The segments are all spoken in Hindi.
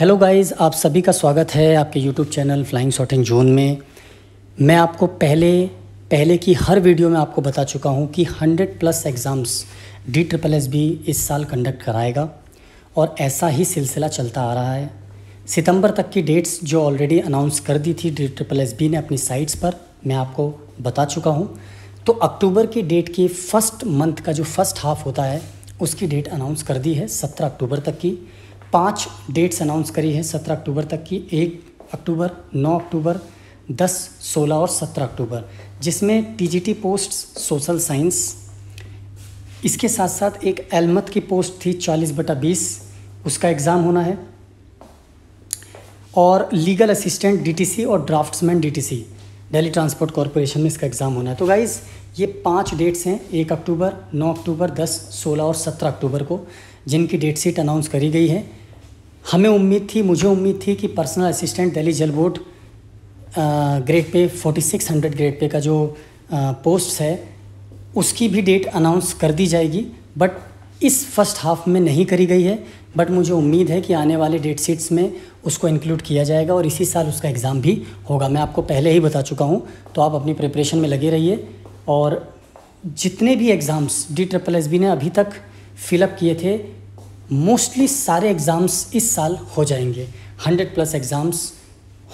हेलो गाइस आप सभी का स्वागत है आपके YouTube channel flying shooting zone में मैं आपको पहले पहले की हर वीडियो में आपको बता चुका हूं कि 100 plus exams D triple S भी इस साल कंडक्ट कराएगा और ऐसा ही सिलसिला चलता आ रहा है सितंबर तक की डेट्स जो ऑलरेडी अनाउंस कर दी थी डी ट्रिपल एस बी ने अपनी साइट्स पर मैं आपको बता चुका हूँ तो अक्टूबर की डेट की फ़र्स्ट मंथ का जो फर्स्ट हाफ होता है उसकी डेट अनाउंस कर दी है सत्रह अक्टूबर तक की पाँच डेट्स अनाउंस करी है सत्रह अक्टूबर तक की एक अक्टूबर नौ अक्टूबर दस सोलह और सत्रह अक्टूबर जिसमें टीजीटी पोस्ट सोशल साइंस इसके साथ साथ एक एलमत की पोस्ट थी चालीस बटा बीस उसका एग्ज़ाम होना है और लीगल असिस्टेंट डीटीसी और draftsman DTC Delhi transport corporation में इसका एग्ज़ाम होना है तो गाइज़ ये पांच डेट्स हैं एक अक्टूबर नौ अक्टूबर दस सोलह और सत्रह अक्टूबर को जिनकी डेट शीट अनाउंस करी गई है हमें उम्मीद थी मुझे उम्मीद थी कि पर्सनल असिस्टेंट दिल्ली जल board grade pay 4600 grade pay का जो पोस्ट है उसकी भी डेट अनाउंस कर दी जाएगी बट इस फर्स्ट हाफ में नहीं करी गई है बट मुझे उम्मीद है कि आने वाले डेट शीट्स में उसको इंक्लूड किया जाएगा और इसी साल उसका एग्ज़ाम भी होगा मैं आपको पहले ही बता चुका हूँ तो आप अपनी प्रिपरेशन में लगे रहिए और जितने भी exams D triple S B ने अभी तक फिलअप किए थे मोस्टली सारे एग्ज़ाम्स इस साल हो जाएंगे हंड्रेड प्लस एग्ज़ाम्स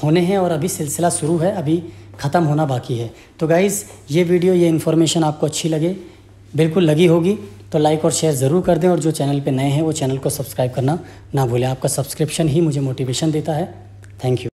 होने हैं और अभी सिलसिला शुरू है अभी ख़त्म होना बाकी है तो गाइज़ ये वीडियो ये इन्फॉर्मेशन आपको अच्छी लगे बिल्कुल लगी होगी तो लाइक और शेयर ज़रूर कर दें और जो चैनल पे नए हैं वो चैनल को सब्सक्राइब करना ना भूलें आपका सब्सक्रिप्शन ही मुझे मोटिवेशन देता है थैंक यू